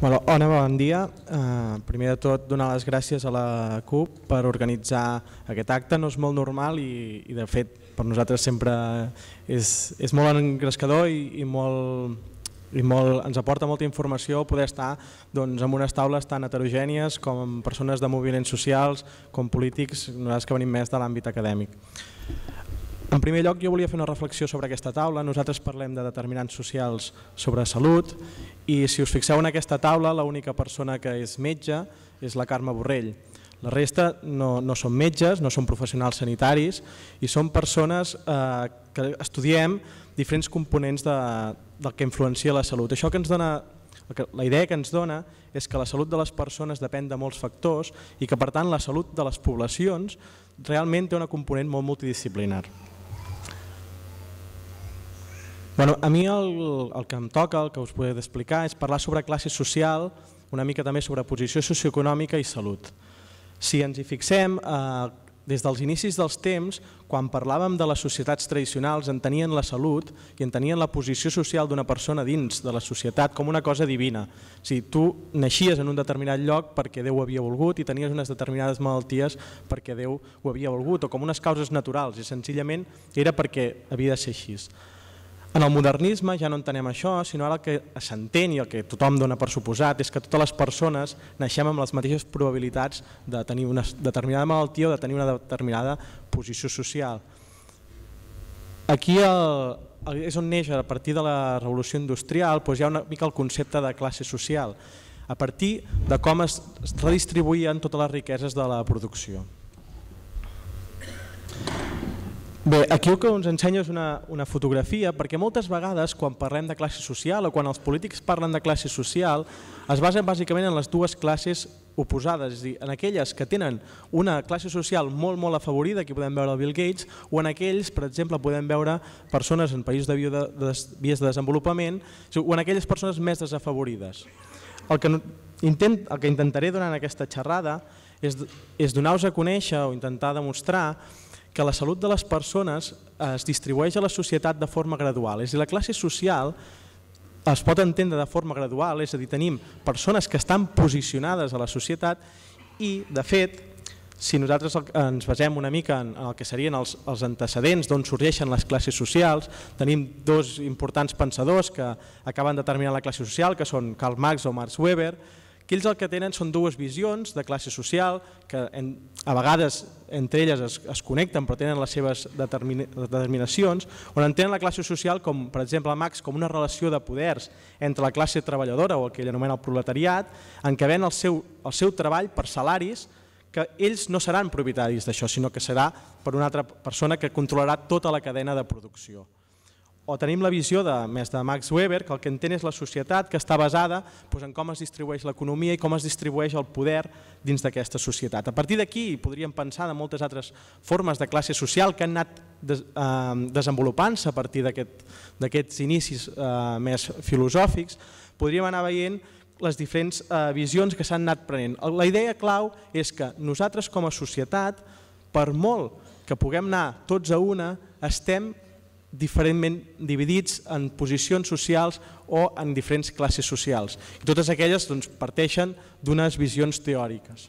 Bueno, Ona, bon dia. Uh, primer de tot, donar les gràcies a la CUP per organitzar aquest acte. No és molt normal i, i de fet, per nosaltres sempre és, és molt engrescador i, i, molt, i molt, ens aporta molta informació poder estar doncs, en unes taules tan heterogènies com persones de moviments socials, com polítics, nosaltres que venim més de l'àmbit acadèmic. En primer lloc, jo volia fer una reflexió sobre aquesta taula. Nosaltres parlem de determinants socials sobre salut i si us fixeu en aquesta taula, l'única persona que és metge és la Carme Borrell. La resta no, no són metges, no són professionals sanitaris i són persones eh, que estudiem diferents components de, del que influencia la salut. Això que ens dona la idea que ens dona és que la salut de les persones depèn de molts factors i que per tant la salut de les poblacions realment té una component molt multidisciplinar. Bueno, a mi el, el que em toca, el que us podré explicar, és parlar sobre classe social, una mica també sobre posició socioeconòmica i salut. Si ens hi fixem, eh, des dels inicis dels temps, quan parlàvem de les societats tradicionals, en tenien la salut i en tenien la posició social d'una persona dins de la societat com una cosa divina. O sigui, tu naixies en un determinat lloc perquè Déu ho havia volgut i tenies unes determinades malalties perquè Déu ho havia volgut, o com unes causes naturals, i senzillament era perquè havia de ser així. En el modernisme ja no entenem això, sinó ara el que s'entén i el que tothom dona per suposat és que totes les persones naixem amb les mateixes probabilitats de tenir una determinada malaltia o de tenir una determinada posició social. Aquí el, el, és on neix a partir de la revolució industrial doncs hi ha una mica el concepte de classe social, a partir de com es redistribuïen totes les riqueses de la producció. Bé, aquí el que ens ensenya és una, una fotografia, perquè moltes vegades quan parlem de classe social o quan els polítics parlen de classe social es basen bàsicament en les dues classes oposades, és a dir, en aquelles que tenen una classe social molt, molt afavorida, aquí podem veure el Bill Gates, o en aquells, per exemple, podem veure persones en països de vies de desenvolupament, o en aquelles persones més desafavorides. El que, intent, el que intentaré durant aquesta xerrada és, és donar-vos a conèixer o intentar demostrar que la salut de les persones es distribueix a la societat de forma gradual. És a dir, la classe social es pot entendre de forma gradual, és a dir, tenim persones que estan posicionades a la societat i, de fet, si nosaltres ens basem una mica en, el que serien els, els antecedents d'on sorgeixen les classes socials, tenim dos importants pensadors que acaben de determinar la classe social, que són Karl Marx o Max Weber, Aquí ells el que tenen són dues visions de classe social que en, a vegades entre elles es, es connecten però tenen les seves determinacions, on entenen la classe social com, per exemple, Max, com una relació de poders entre la classe treballadora o el que ell anomena el proletariat, en què ven el seu, el seu treball per salaris que ells no seran propietaris d'això, sinó que serà per una altra persona que controlarà tota la cadena de producció o tenim la visió de, més de Max Weber, que el que entén és la societat que està basada doncs, en com es distribueix l'economia i com es distribueix el poder dins d'aquesta societat. A partir d'aquí podríem pensar de moltes altres formes de classe social que han anat des, eh, desenvolupant-se a partir d'aquests aquest, inicis eh, més filosòfics, podríem anar veient les diferents eh, visions que s'han anat prenent. La idea clau és que nosaltres com a societat, per molt que puguem anar tots a una, estem diferentment dividits en posicions socials o en diferents classes socials. I totes aquelles doncs, parteixen d'unes visions teòriques.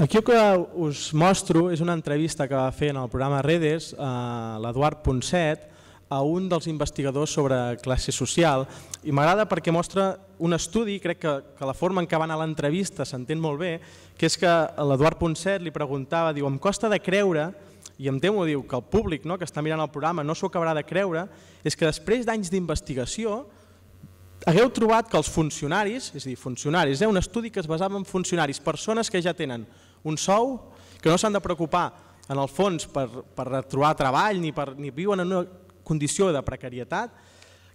Aquí el que us mostro és una entrevista que va fer en el programa Redes eh, l'Eduard Ponset a un dels investigadors sobre classe social i m'agrada perquè mostra un estudi, crec que, que la forma en què va anar l'entrevista s'entén molt bé, que és que l'Eduard Ponset li preguntava, diu, em costa de creure que i em temo diu que el públic no, que està mirant el programa no s'ho acabarà de creure, és que després d'anys d'investigació hagueu trobat que els funcionaris, és a dir, funcionaris, eh, un estudi que es basava en funcionaris, persones que ja tenen un sou, que no s'han de preocupar en el fons per, per trobar treball ni, per, ni viuen en una condició de precarietat,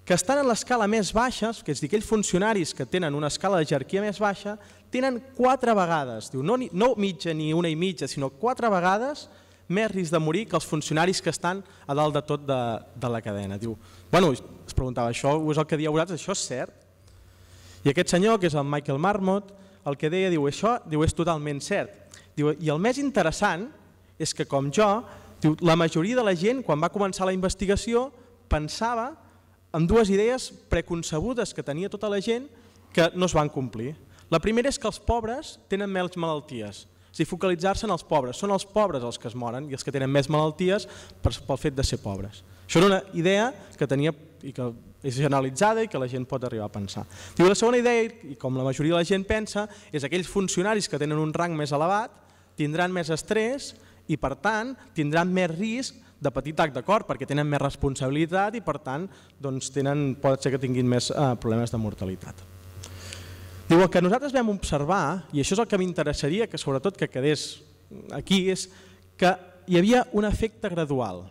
que estan en l'escala més baixa, que és dir, aquells funcionaris que tenen una escala de jerarquia més baixa, tenen quatre vegades, diu, no, no mitja ni una i mitja, sinó quatre vegades més risc de morir que els funcionaris que estan a dalt de tot de, de la cadena. Diu, bueno, es preguntava, això és el que dieu vosaltres, això és cert? I aquest senyor, que és el Michael Marmot, el que deia, diu, això diu, és totalment cert. Diu, I el més interessant és que, com jo, diu, la majoria de la gent, quan va començar la investigació, pensava en dues idees preconcebudes que tenia tota la gent que no es van complir. La primera és que els pobres tenen menys malalties, és dir, focalitzar-se en els pobres. Són els pobres els que es moren i els que tenen més malalties pel fet de ser pobres. Això era una idea que tenia i que és generalitzada i que la gent pot arribar a pensar. Diu, la segona idea, i com la majoria de la gent pensa, és aquells funcionaris que tenen un rang més elevat tindran més estrès i, per tant, tindran més risc de petit tac d'acord, perquè tenen més responsabilitat i, per tant, doncs, tenen, pot ser que tinguin més eh, problemes de mortalitat. Diu, el que nosaltres vam observar, i això és el que m'interessaria que sobretot que quedés aquí, és que hi havia un efecte gradual.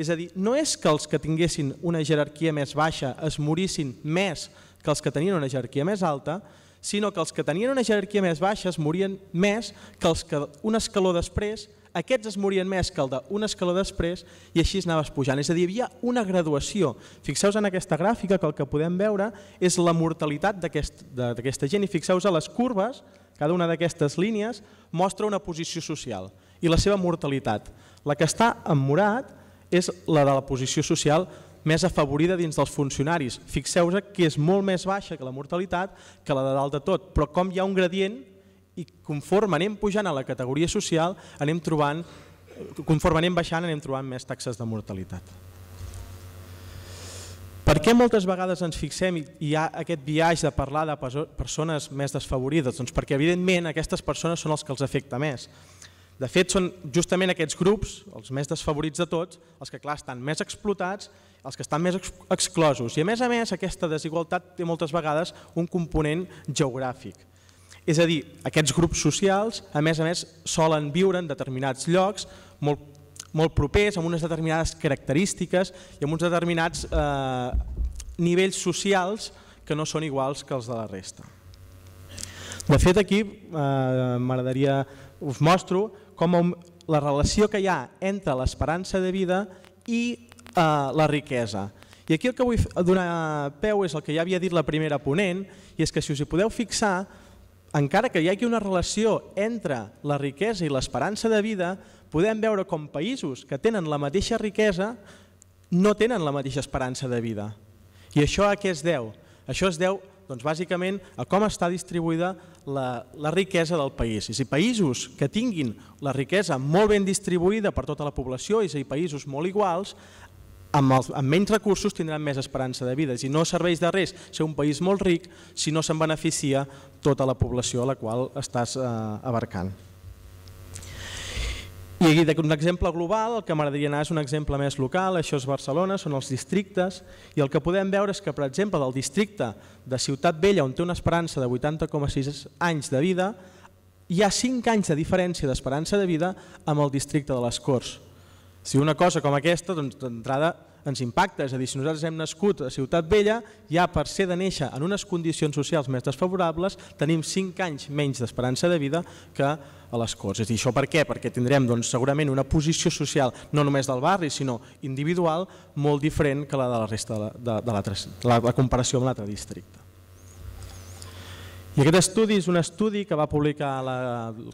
És a dir, no és que els que tinguessin una jerarquia més baixa es morissin més que els que tenien una jerarquia més alta, sinó que els que tenien una jerarquia més baixa es morien més que els que un escaló després aquests es morien més que el d'una escala després i així anaves pujant. És a dir, hi havia una graduació. Fixeu-vos en aquesta gràfica que el que podem veure és la mortalitat d'aquesta gent i fixeu-vos a les curves, cada una d'aquestes línies mostra una posició social i la seva mortalitat. La que està en morat és la de la posició social més afavorida dins dels funcionaris. Fixeu-vos que és molt més baixa que la mortalitat que la de dalt de tot, però com hi ha un gradient i conforme anem pujant a la categoria social, anem trobant, conforme anem baixant, anem trobant més taxes de mortalitat. Per què moltes vegades ens fixem i hi ha aquest viatge de parlar de persones més desfavorides? Doncs perquè evidentment aquestes persones són els que els afecta més. De fet, són justament aquests grups, els més desfavorits de tots, els que clar estan més explotats, els que estan més exclosos. I a més a més, aquesta desigualtat té moltes vegades un component geogràfic. És a dir, aquests grups socials, a més a més, solen viure en determinats llocs molt, molt propers, amb unes determinades característiques i amb uns determinats eh, nivells socials que no són iguals que els de la resta. De fet, aquí eh, m'agradaria, us mostro com la relació que hi ha entre l'esperança de vida i eh, la riquesa. I aquí el que vull donar peu és el que ja havia dit la primera ponent, i és que si us hi podeu fixar, encara que hi hagi una relació entre la riquesa i l'esperança de vida, podem veure com països que tenen la mateixa riquesa no tenen la mateixa esperança de vida. I això a què es deu? Això es deu doncs, bàsicament a com està distribuïda la, la riquesa del país. I si països que tinguin la riquesa molt ben distribuïda per tota la població, i si països molt iguals, amb, els, amb menys recursos tindran més esperança de vida. Si no serveix de res ser un país molt ric si no se'n beneficia tota la població a la qual estàs eh, abarcant. I aquí un exemple global, el que m'agradaria anar és un exemple més local, això és Barcelona, són els districtes, i el que podem veure és que, per exemple, del districte de Ciutat Vella, on té una esperança de 80,6 anys de vida, hi ha 5 anys de diferència d'esperança de vida amb el districte de les Corts. Si una cosa com aquesta, doncs d'entrada ens impacta, és a dir, si nosaltres hem nascut a Ciutat Vella, ja per ser de néixer en unes condicions socials més desfavorables, tenim 5 anys menys d'esperança de vida que a les Corts. És a dir, això per què? Perquè tindrem doncs, segurament una posició social no només del barri, sinó individual, molt diferent que la de la resta de, la, de, de la, la comparació amb l'altre districte. I aquest estudi és un estudi que va publicar la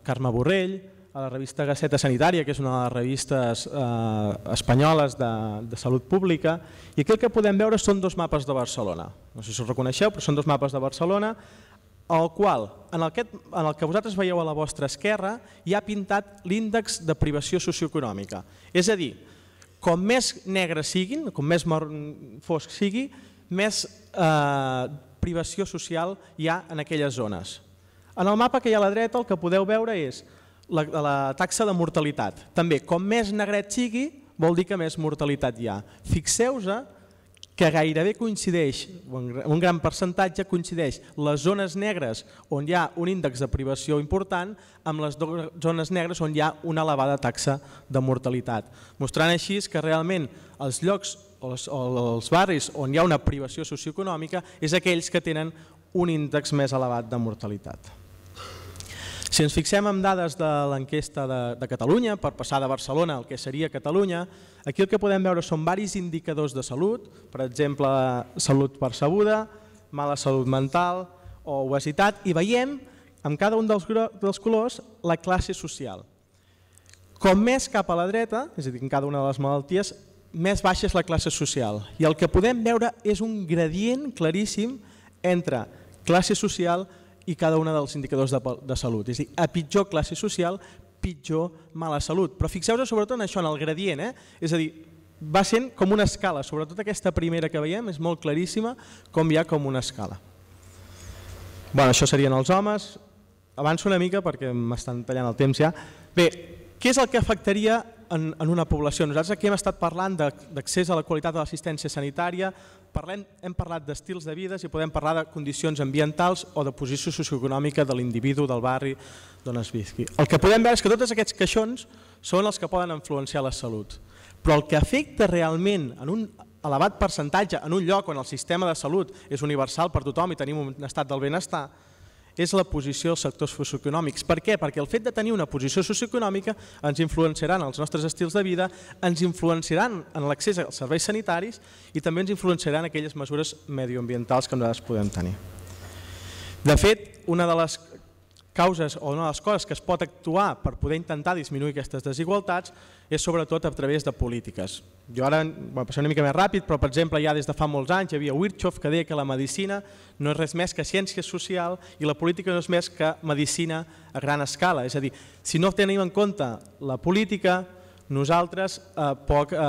Carme Borrell, a la revista Gaceta Sanitària, que és una de les revistes eh, espanyoles de, de salut pública, i aquí el que podem veure són dos mapes de Barcelona. No sé si us reconeixeu, però són dos mapes de Barcelona, el qual, en, el que, en el que vosaltres veieu a la vostra esquerra, hi ha pintat l'índex de privació socioeconòmica. És a dir, com més negre siguin, com més fosc sigui, més eh, privació social hi ha en aquelles zones. En el mapa que hi ha a la dreta el que podeu veure és la, la taxa de mortalitat. També, com més negret sigui, vol dir que més mortalitat hi ha. Fixeu-se que gairebé coincideix, un gran percentatge coincideix les zones negres on hi ha un índex de privació important amb les zones negres on hi ha una elevada taxa de mortalitat. Mostrant així que realment els llocs o els, o els barris on hi ha una privació socioeconòmica és aquells que tenen un índex més elevat de mortalitat. Si ens fixem en dades de l'enquesta de, de Catalunya, per passar de Barcelona al que seria Catalunya, aquí el que podem veure són varis indicadors de salut, per exemple, salut percebuda, mala salut mental o obesitat, i veiem amb cada un dels, dels colors la classe social. Com més cap a la dreta, és a dir, en cada una de les malalties, més baixa és la classe social. I el que podem veure és un gradient claríssim entre classe social i i cada un dels indicadors de, de salut. És a dir, a pitjor classe social, pitjor mala salut. Però fixeu-vos sobretot en això, en el gradient. Eh? És a dir, va sent com una escala, sobretot aquesta primera que veiem és molt claríssima com hi ha com una escala. Bueno, això serien els homes. Avanço una mica perquè m'estan tallant el temps ja. Bé, què és el que afectaria en, en una població. Nosaltres aquí hem estat parlant d'accés a la qualitat de l'assistència sanitària, parlem, hem parlat d'estils de vida i si podem parlar de condicions ambientals o de posició socioeconòmica de l'individu del barri d'on es visqui. El que podem veure és que tots aquests queixons són els que poden influenciar la salut, però el que afecta realment en un elevat percentatge en un lloc on el sistema de salut és universal per tothom i tenim un estat del benestar, és la posició dels sectors socioeconòmics. Per què? Perquè el fet de tenir una posició socioeconòmica ens influenciarà en els nostres estils de vida, ens influenciarà en l'accés als serveis sanitaris i també ens influenciarà en aquelles mesures medioambientals que nosaltres podem tenir. De fet, una de les causes o una de les coses que es pot actuar per poder intentar disminuir aquestes desigualtats és sobretot a través de polítiques. Jo ara bueno, passaré una mica més ràpid, però per exemple ja des de fa molts anys hi havia Wirchhoff que deia que la medicina no és res més que ciència social i la política no és més que medicina a gran escala. És a dir, si no tenim en compte la política, nosaltres eh, poc eh,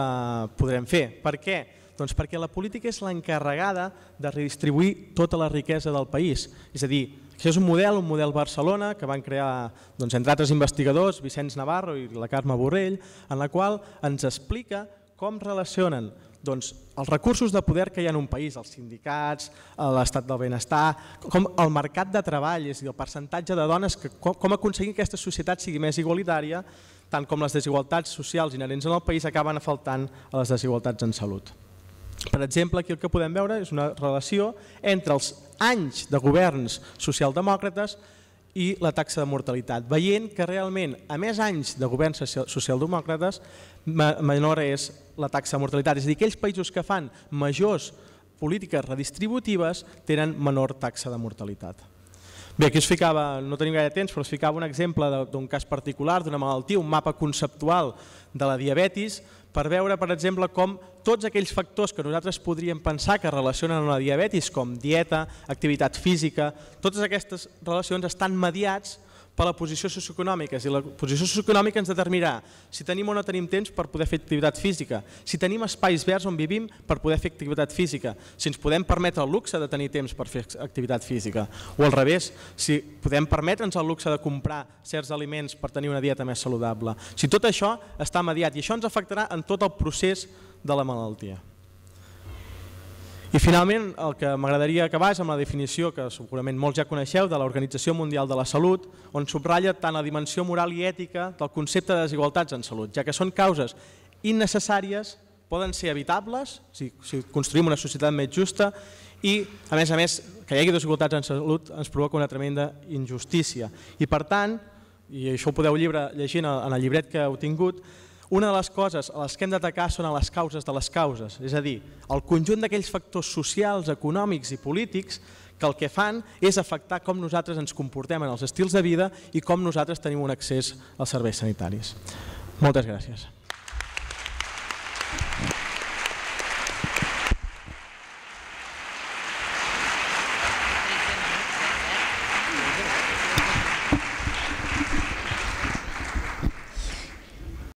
podrem fer. Per què? Doncs perquè la política és l'encarregada de redistribuir tota la riquesa del país. És a dir, això és un model, un model Barcelona, que van crear, doncs, entre altres investigadors, Vicenç Navarro i la Carme Borrell, en la qual ens explica com relacionen doncs, els recursos de poder que hi ha en un país, els sindicats, eh, l'estat del benestar, com el mercat de treball, és a dir, el percentatge de dones, que, com, com aconseguir que aquesta societat sigui més igualitària, tant com les desigualtats socials inherents en el país acaben afaltant a les desigualtats en salut. Per exemple, aquí el que podem veure és una relació entre els anys de governs socialdemòcrates i la taxa de mortalitat, veient que realment a més anys de governs socialdemòcrates menor és la taxa de mortalitat. És a dir, aquells països que fan majors polítiques redistributives tenen menor taxa de mortalitat. Bé, aquí us ficava, no tenim gaire temps, però us ficava un exemple d'un cas particular, d'una malaltia, un mapa conceptual de la diabetis, per veure, per exemple, com tots aquells factors que nosaltres podríem pensar que relacionen amb la diabetis, com dieta, activitat física, totes aquestes relacions estan mediats per la posició socioeconòmica. Si la posició socioeconòmica ens determinarà si tenim o no tenim temps per poder fer activitat física, si tenim espais verds on vivim per poder fer activitat física, si ens podem permetre el luxe de tenir temps per fer activitat física, o al revés, si podem permetre'ns el luxe de comprar certs aliments per tenir una dieta més saludable. Si tot això està mediat i això ens afectarà en tot el procés de la malaltia. I finalment el que m'agradaria acabar és amb la definició que segurament molts ja coneixeu de l'Organització Mundial de la Salut, on subratlla tant la dimensió moral i ètica del concepte de desigualtats en salut, ja que són causes innecessàries, poden ser evitables si, si construïm una societat més justa i, a més a més, que hi hagi desigualtats en salut ens provoca una tremenda injustícia. I per tant, i això ho podeu llibre, llegir en el llibret que heu tingut, una de les coses a les que hem d'atacar són a les causes de les causes, és a dir, el conjunt d'aquells factors socials, econòmics i polítics que el que fan és afectar com nosaltres ens comportem en els estils de vida i com nosaltres tenim un accés als serveis sanitaris. Moltes gràcies.